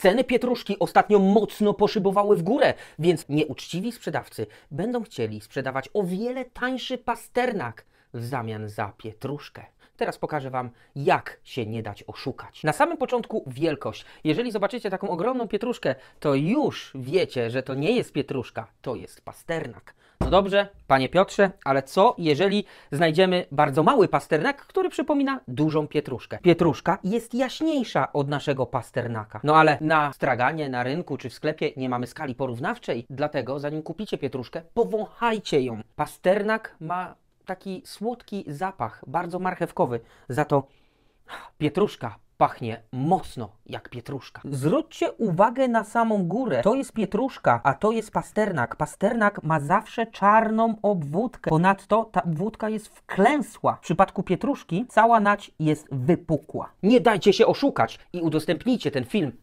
Ceny pietruszki ostatnio mocno poszybowały w górę, więc nieuczciwi sprzedawcy będą chcieli sprzedawać o wiele tańszy pasternak w zamian za pietruszkę. Teraz pokażę Wam, jak się nie dać oszukać. Na samym początku wielkość. Jeżeli zobaczycie taką ogromną pietruszkę, to już wiecie, że to nie jest pietruszka, to jest pasternak. No dobrze, panie Piotrze, ale co jeżeli znajdziemy bardzo mały pasternak, który przypomina dużą pietruszkę? Pietruszka jest jaśniejsza od naszego pasternaka. No ale na straganie, na rynku czy w sklepie nie mamy skali porównawczej, dlatego zanim kupicie pietruszkę, powąchajcie ją. Pasternak ma taki słodki zapach, bardzo marchewkowy. Za to pietruszka pachnie mocno jak pietruszka. Zwróćcie uwagę na samą górę. To jest pietruszka, a to jest pasternak. Pasternak ma zawsze czarną obwódkę. Ponadto ta obwódka jest wklęsła. W przypadku pietruszki cała nać jest wypukła. Nie dajcie się oszukać i udostępnijcie ten film